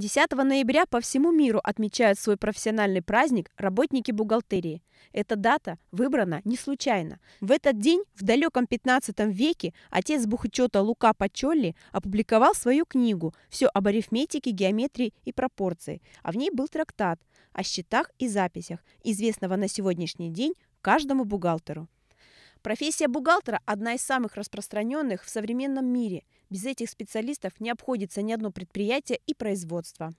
10 ноября по всему миру отмечают свой профессиональный праздник работники бухгалтерии. Эта дата выбрана не случайно. В этот день, в далеком 15 веке, отец бухучета Лука Пачолли опубликовал свою книгу «Все об арифметике, геометрии и пропорции», а в ней был трактат о счетах и записях, известного на сегодняшний день каждому бухгалтеру. Профессия бухгалтера – одна из самых распространенных в современном мире. Без этих специалистов не обходится ни одно предприятие и производство.